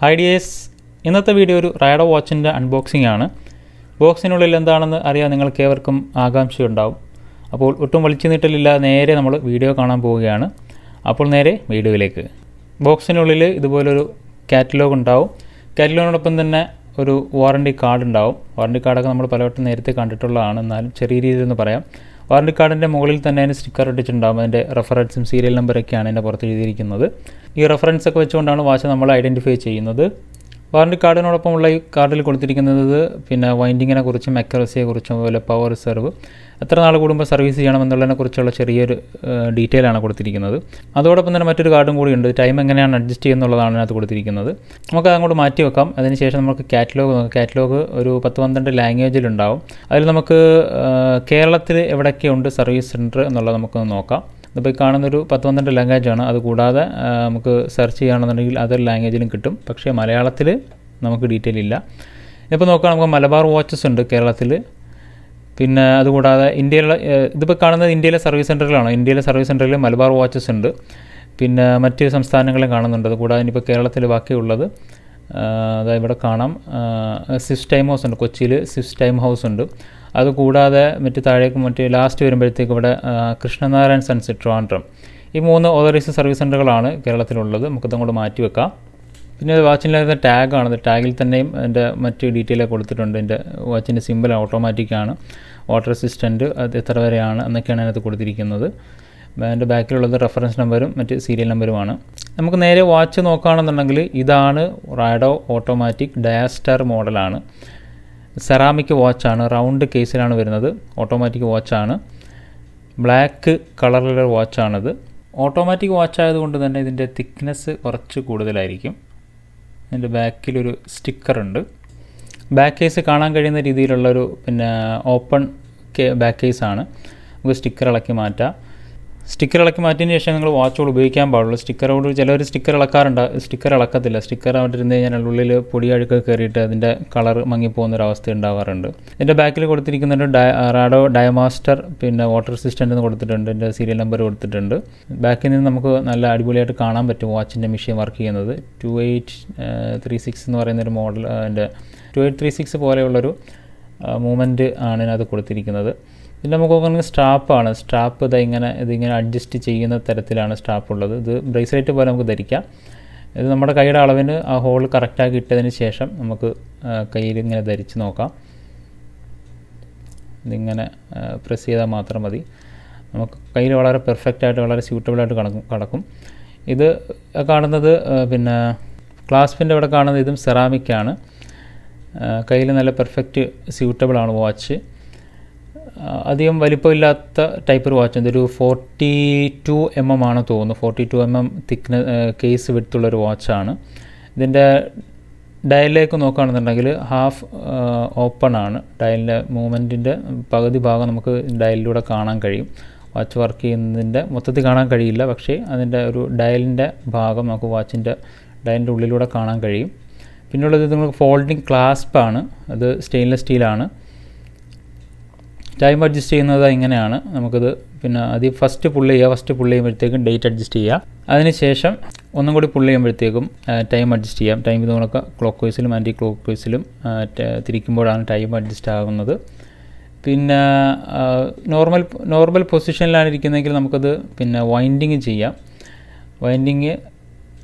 hi dears ഇന്നത്തെ video ഒരു റൈഡോ വാച്ചിൻ്റെ unboxing ആണ് ബോക്സിനുള്ളിൽ എന്താണെന്ന് അറിയാൻ നിങ്ങൾക്ക് ഏവർക്കും ആകാംക്ഷയുണ്ടാവും അപ്പോൾ ഒട്ടും വലിച്ചു നീട്ടലില്ല നേരെ നമ്മൾ വീഡിയോ കാണാൻ പോവുകയാണ് അപ്പോൾ നേരെ വീഡിയോയിലേക്ക് ബോക്സിനുള്ളിൽ ഇതുപോലൊരു കാറ്റലോഗ് ഉണ്ടാവും കാറ്റലോഗിനോടൊപ്പം തന്നെ ഒരു വാറണ്ടി കാർഡ് ഉണ്ടാവും വാറണ്ടി കാർഡൊക്കെ നമ്മൾ പലവട്ടം നേരത്തെ കണ്ടിട്ടുള്ളതാണ് എന്നാലും ചെറിയ രീതിയിലൊന്ന് പറയാം വാറണ്ടി കാർഡിൻ്റെ മുകളിൽ തന്നെ അതിന് സ്റ്റിക്കർ ഇട്ടിട്ടുണ്ടാകും അതിൻ്റെ റെഫറൻസും സീരിയൽ നമ്പറൊക്കെയാണ് അതിൻ്റെ പുറത്ത് എഴുതിയിരിക്കുന്നത് ഈ റെഫറൻസ് ഒക്കെ വെച്ചുകൊണ്ടാണ് വാച്ച് നമ്മൾ ഐഡൻറ്റിഫൈ ചെയ്യുന്നത് വാറണ്ടി കാർഡിനോടൊപ്പമുള്ള ഈ കാർഡിൽ കൊടുത്തിരിക്കുന്നത് പിന്നെ വൈൻഡിങ്ങിനെ കുറിച്ചും അക്യുറസിയെ കുറിച്ചും അതുപോലെ പവർ റിസർവ് എത്ര നാൾ കൂടുമ്പോൾ സർവീസ് കുറിച്ചുള്ള ചെറിയൊരു ഡീറ്റെയിൽ ആണ് കൊടുത്തിരിക്കുന്നത് അതോടൊപ്പം തന്നെ മറ്റൊരു കാർഡും കൂടി ഉണ്ട് ടൈം എങ്ങനെയാണ് അഡ്ജസ്റ്റ് ചെയ്യുന്നുള്ളതാണ് അതിനകത്ത് കൊടുത്തിരിക്കുന്നത് നമുക്ക് അതങ്ങോട്ട് മാറ്റി വെക്കാം അതിനുശേഷം നമുക്ക് കാറ്റലോഗ് നോക്കാം കാറ്റലോഗ് ഒരു പത്ത് പന്ത്രണ്ട് ലാംഗ്വേജിലുണ്ടാവും അതിൽ നമുക്ക് കേരളത്തിൽ എവിടെയൊക്കെ ഉണ്ട് സർവീസ് സെൻറ്റർ എന്നുള്ളത് നമുക്കൊന്ന് നോക്കാം ഇതിപ്പോൾ കാണുന്നൊരു പത്ത് പന്ത്രണ്ട് ലാംഗ്വേജാണ് അത് കൂടാതെ നമുക്ക് സെർച്ച് ചെയ്യുകയാണെന്നുണ്ടെങ്കിൽ അതൊരു ലാംഗ്വേജിലും കിട്ടും പക്ഷേ മലയാളത്തിൽ നമുക്ക് ഡീറ്റെയിൽ ഇല്ല ഇപ്പോൾ നോക്കാം നമുക്ക് മലബാർ വാച്ചസ് ഉണ്ട് കേരളത്തിൽ പിന്നെ അതുകൂടാതെ ഇന്ത്യയിലുള്ള ഇതിപ്പോൾ കാണുന്നത് ഇന്ത്യയിലെ സർവീസ് സെൻറ്ററിലാണ് ഇന്ത്യയിലെ സർവീസ് സെൻറ്ററിൽ മലബാർ വാച്ചസ് ഉണ്ട് പിന്നെ മറ്റ് സംസ്ഥാനങ്ങളും കാണുന്നുണ്ട് അതുകൂടാതെ ഇനിയിപ്പോൾ കേരളത്തിൽ ബാക്കിയുള്ളത് അതായത് ഇവിടെ കാണാം സിസ് ടൈം ഹൗസ് ഉണ്ട് കൊച്ചിയിൽ സിസ് ടൈം ഹൗസ് ഉണ്ട് അതുകൂടാതെ മറ്റ് താഴേക്ക് മറ്റ് ലാസ്റ്റ് വരുമ്പോഴത്തേക്ക് ഇവിടെ കൃഷ്ണനാരായൺ സെൻസ് ട്രിവാൻഡ്രം ഈ മൂന്ന് ഓതറൈസ് സർവീസ് സെൻ്ററുകളാണ് കേരളത്തിലുള്ളത് നമുക്കതങ്ങോട്ട് മാറ്റി വെക്കാം പിന്നെ വാച്ചിൻ്റെ ടാഗാണ് ടാഗിൽ തന്നെയും എൻ്റെ മറ്റ് ഡീറ്റെയിൽ കൊടുത്തിട്ടുണ്ട് എൻ്റെ വാച്ചിൻ്റെ സിമ്പിൾ ഓട്ടോമാറ്റിക്കാണ് വാട്ടർ അസിസ്റ്റൻറ്റ് അത് എത്ര വരെയാണ് എന്നൊക്കെയാണ് അതിനകത്ത് കൊടുത്തിരിക്കുന്നത് എൻ്റെ ബാക്കിലുള്ളത് റെഫറൻസ് നമ്പറും മറ്റ് സീരിയൽ നമ്പറുമാണ് നമുക്ക് നേരെ വാച്ച് നോക്കുകയാണെന്നുണ്ടെങ്കിൽ ഇതാണ് റാഡോ ഓട്ടോമാറ്റിക് ഡയാസ്റ്റാർ മോഡലാണ് സെറാമിക് വാച്ചാണ് റൗണ്ട് കേസിലാണ് വരുന്നത് ഓട്ടോമാറ്റിക് വാച്ചാണ് ബ്ലാക്ക് കളറിലുള്ള വാച്ചാണിത് ഓട്ടോമാറ്റിക് വാച്ച് ആയതുകൊണ്ട് തന്നെ ഇതിൻ്റെ തിക്നെസ് കുറച്ച് കൂടുതലായിരിക്കും ഇതിൻ്റെ ബാക്കിലൊരു സ്റ്റിക്കറുണ്ട് ബാക്ക് കേസ് കാണാൻ കഴിയുന്ന രീതിയിലുള്ളൊരു പിന്നെ ഓപ്പൺ ബാക്ക് കേസാണ് നമുക്ക് സ്റ്റിക്കർ ഇളക്കി മാറ്റാം സ്റ്റിക്കർ ഇളക്കി മാറ്റിയതിന് ശേഷം നിങ്ങൾ വാച്ചുകൾ ഉപയോഗിക്കാൻ പാടുള്ളൂ സ്റ്റിക്കറോട് ചിലർ സ്റ്റിക്കർ ഇളക്കാറുണ്ട് സ്റ്റിക്കർ ഇളക്കത്തില്ല സ്റ്റിക്കർ അവിടെ കഴിഞ്ഞാൽ ഉള്ളിൽ പൊടി അഴുക്ക് കയറിയിട്ട് അതിൻ്റെ കളർ മങ്ങിപ്പോകുന്നൊരവസ്ഥ ഉണ്ടാവാറുണ്ട് ഇതിൻ്റെ ബാക്കിൽ കൊടുത്തിരിക്കുന്നുണ്ട് ഡയ റാഡോ ഡയമാസ്റ്റർ പിന്നെ വാട്ടർ അസിസ്റ്റൻ്റ് എന്ന് കൊടുത്തിട്ടുണ്ട് എൻ്റെ സീരിയൽ നമ്പർ കൊടുത്തിട്ടുണ്ട് ബാക്കിൽ നിന്ന് നമുക്ക് നല്ല അടിപൊളിയായിട്ട് കാണാൻ പറ്റും വാച്ചിൻ്റെ മെഷീൻ വർക്ക് ചെയ്യുന്നത് ടു എയ്റ്റ് ത്രീ സിക്സ് എന്ന് പറയുന്നൊരു മോഡൽ എൻ്റെ ടു എയ്റ്റ് ത്രീ സിക്സ് പോലെയുള്ളൊരു മൂമെൻറ്റ് ആണ് ഇതിനകത്ത് കൊടുത്തിരിക്കുന്നത് പിന്നെ നമുക്ക് നോക്കുകയാണെങ്കിൽ സ്ട്രാപ്പാണ് സ്ട്രാപ്പ് ഇത് ഇങ്ങനെ ഇതിങ്ങനെ അഡ്ജസ്റ്റ് ചെയ്യുന്ന തരത്തിലാണ് സ്ട്രാപ്പ് ഉള്ളത് ഇത് ബ്രേസ്ലെറ്റ് പോലെ നമുക്ക് ധരിക്കാം ഇത് നമ്മുടെ കൈയുടെ അളവിന് ആ ഹോൾ കറക്റ്റാക്കി ഇട്ടതിന് ശേഷം നമുക്ക് കയ്യിൽ ഇങ്ങനെ ധരിച്ച് നോക്കാം ഇതിങ്ങനെ പ്രസ് ചെയ്താൽ മാത്രം മതി നമുക്ക് കയ്യിൽ വളരെ പെർഫെക്റ്റ് ആയിട്ട് വളരെ സ്യൂട്ടബിളായിട്ട് കണക്കും കടക്കും ഇത് കാണുന്നത് പിന്നെ ക്ലാസ്പിൻ്റെ അവിടെ കാണുന്നത് ഇതും സെറാമിക്കാണ് കയ്യിൽ നല്ല പെർഫെക്റ്റ് സ്യൂട്ടബിൾ ആണ് വാച്ച് അധികം വലിപ്പമില്ലാത്ത ടൈപ്പ് ഒരു വാച്ച് ഇതൊരു ഫോർട്ടി ടു എം എം ആണ് തോന്നുന്നു ഫോർട്ടി ടു എം എം തിക്ന കേസ് വിടുത്തുള്ളൊരു വാച്ചാണ് ഇതിൻ്റെ ഡയലിലേക്ക് നോക്കുകയാണെന്നുണ്ടെങ്കിൽ ഹാഫ് ഓപ്പൺ ആണ് ഡയലിൻ്റെ മൂവ്മെൻറ്റിൻ്റെ പകുതി ഭാഗം നമുക്ക് ഡയലിലൂടെ കാണാൻ കഴിയും വാച്ച് വർക്ക് ചെയ്യുന്നതിൻ്റെ മൊത്തത്തിൽ കാണാൻ കഴിയില്ല പക്ഷേ അതിൻ്റെ ഒരു ഡയലിൻ്റെ ഭാഗം നമുക്ക് വാച്ചിൻ്റെ ഡയലിൻ്റെ ഉള്ളിലൂടെ കാണാൻ കഴിയും പിന്നുള്ളത് നിങ്ങൾക്ക് ഫോൾഡിങ് ക്ലാസ്പാണ് അത് സ്റ്റെയിൻലെസ് സ്റ്റീലാണ് ടൈം അഡ്ജസ്റ്റ് ചെയ്യുന്നത് ഇങ്ങനെയാണ് നമുക്കത് പിന്നെ ആദ്യം ഫസ്റ്റ് പുള്ള് ചെയ്യുക ഫസ്റ്റ് പുള്ള് ചെയ്യുമ്പോഴത്തേക്കും ഡേറ്റ് അഡ്ജസ്റ്റ് ചെയ്യുക അതിനുശേഷം ഒന്നും കൂടി പുള്ള് ചെയ്യുമ്പോഴത്തേക്കും ടൈം അഡ്ജസ്റ്റ് ചെയ്യാം ടൈം ഇത് നമുക്ക് ക്ലോക്ക് വൈസിലും ആൻറ്റി ക്ലോക്ക് വൈസിലും തിരിക്കുമ്പോഴാണ് ടൈം അഡ്ജസ്റ്റ് ആകുന്നത് പിന്നെ നോർമൽ നോർമൽ പൊസിഷനിലാണ് ഇരിക്കുന്നതെങ്കിൽ നമുക്കത് പിന്നെ വൈൻഡിങ് ചെയ്യാം വൈൻഡിങ്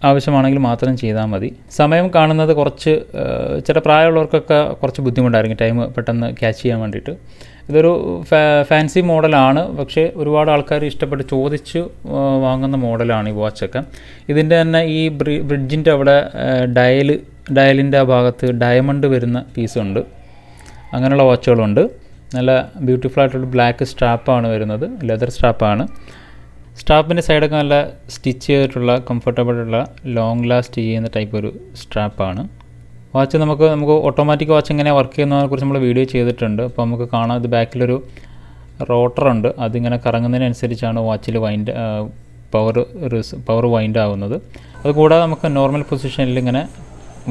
ആവശ്യമാണെങ്കിൽ മാത്രം ചെയ്താൽ മതി സമയം കാണുന്നത് കുറച്ച് ചില പ്രായമുള്ളവർക്കൊക്കെ കുറച്ച് ബുദ്ധിമുട്ടായിരിക്കും ടൈം പെട്ടെന്ന് ക്യാച്ച് ചെയ്യാൻ വേണ്ടിയിട്ട് ഇതൊരു ഫാൻസി മോഡലാണ് പക്ഷേ ഒരുപാട് ആൾക്കാർ ഇഷ്ടപ്പെട്ട് ചോദിച്ച് വാങ്ങുന്ന മോഡലാണ് ഈ വാച്ചൊക്കെ ഇതിൻ്റെ തന്നെ ഈ ബ്രിഡ്ജിൻ്റെ അവിടെ ഡയൽ ഡയലിൻ്റെ ആ ഭാഗത്ത് ഡയമണ്ട് വരുന്ന പീസുണ്ട് അങ്ങനെയുള്ള വാച്ചുകളുണ്ട് നല്ല ബ്യൂട്ടിഫുൾ ആയിട്ടുള്ള ബ്ലാക്ക് സ്ട്രാപ്പാണ് വരുന്നത് ലെതർ സ്ട്രാപ്പാണ് സ്ട്രാപ്പിൻ്റെ സൈഡൊക്കെ നല്ല സ്റ്റിച്ച് ചെയ്തിട്ടുള്ള കംഫർട്ടബിളുള്ള ലോങ് ലാസ്റ്റ് ചെയ്യുന്ന ടൈപ്പ് ഒരു സ്ട്രാപ്പാണ് വാച്ച് നമുക്ക് നമുക്ക് ഓട്ടോമാറ്റിക് വാച്ച് എങ്ങനെ വർക്ക് ചെയ്യുന്നതിനെ കുറിച്ച് നമ്മൾ വീഡിയോ ചെയ്തിട്ടുണ്ട് അപ്പോൾ നമുക്ക് കാണാം ഇത് ബാക്കിലൊരു റോട്ടറുണ്ട് അതിങ്ങനെ കറങ്ങുന്നതിനനുസരിച്ചാണ് വാച്ചിൽ വൈൻഡ് പവർ പവർ വൈൻഡ് ആവുന്നത് അതുകൂടാതെ നമുക്ക് നോർമൽ പൊസിഷനിൽ ഇങ്ങനെ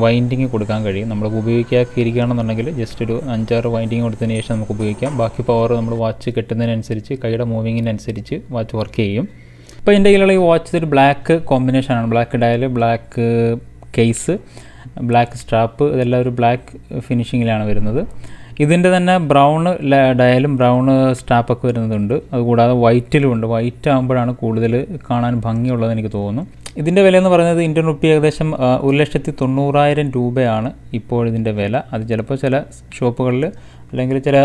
വൈൻഡിങ് കൊടുക്കാൻ കഴിയും നമ്മൾ ഉപയോഗിക്കാക്കിയിരിക്കുകയാണെന്നുണ്ടെങ്കിൽ ജസ്റ്റ് ഒരു അഞ്ചാറ് വൈൻഡിങ് കൊടുത്തതിന് ശേഷം നമുക്ക് ഉപയോഗിക്കാം ബാക്കി പവർ നമ്മൾ വാച്ച് കെട്ടുന്നതിനനുസരിച്ച് കൈയുടെ മൂവിങ്ങിനനുസരിച്ച് വാച്ച് വർക്ക് ചെയ്യും ഇപ്പോൾ എൻ്റെ കയ്യിലുള്ള ഈ വാച്ച് ഒരു ബ്ലാക്ക് കോമ്പിനേഷനാണ് black dial black case black strap ഇതെല്ലാം ഒരു ബ്ലാക്ക് ഫിനിഷിങ്ങിലാണ് വരുന്നത് ഇതിൻ്റെ തന്നെ ബ്രൗൺ ഡയലും ബ്രൗൺ സ്റ്റാപ്പൊക്കെ വരുന്നതുണ്ട് അതുകൂടാതെ വൈറ്റിലും ഉണ്ട് വൈറ്റ് ആകുമ്പോഴാണ് കൂടുതൽ കാണാൻ ഭംഗിയുള്ളത് എനിക്ക് തോന്നുന്നു ഇതിൻ്റെ വില എന്ന് പറയുന്നത് ഇന്ത്യൻ റുപ്പി ഏകദേശം ഒരു ലക്ഷത്തി തൊണ്ണൂറായിരം രൂപയാണ് ഇപ്പോൾ ഇതിൻ്റെ വില അത് ചിലപ്പോൾ ചില ഷോപ്പുകളിൽ അല്ലെങ്കിൽ ചില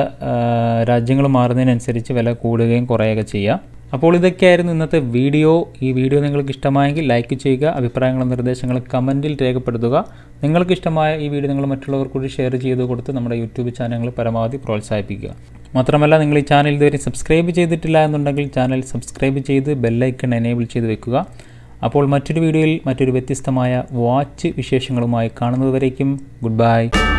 രാജ്യങ്ങൾ മാറുന്നതിനനുസരിച്ച് വില കൂടുകയും കുറയുകയൊക്കെ ചെയ്യാം അപ്പോൾ ഇതൊക്കെയായിരുന്നു ഇന്നത്തെ വീഡിയോ ഈ വീഡിയോ നിങ്ങൾക്ക് ഇഷ്ടമായെങ്കിൽ ലൈക്ക് ചെയ്യുക അഭിപ്രായങ്ങളും നിർദ്ദേശങ്ങളും കമൻറ്റിൽ രേഖപ്പെടുത്തുക നിങ്ങൾക്ക് ഇഷ്ടമായ ഈ വീഡിയോ നിങ്ങൾ മറ്റുള്ളവർ കൂടി ഷെയർ ചെയ്ത് കൊടുത്ത് നമ്മുടെ യൂട്യൂബ് ചാനലുകൾ പരമാവധി പ്രോത്സാഹിപ്പിക്കുക മാത്രമല്ല നിങ്ങൾ ഈ ചാനൽ ഇതുവരെ സബ്സ്ക്രൈബ് ചെയ്തിട്ടില്ല എന്നുണ്ടെങ്കിൽ ചാനൽ സബ്സ്ക്രൈബ് ചെയ്ത് ബെല്ലൈക്കൺ എനേബിൾ ചെയ്ത് വെക്കുക അപ്പോൾ മറ്റൊരു വീഡിയോയിൽ മറ്റൊരു വ്യത്യസ്തമായ വാച്ച് വിശേഷങ്ങളുമായി കാണുന്നതുവരേക്കും ഗുഡ് ബൈ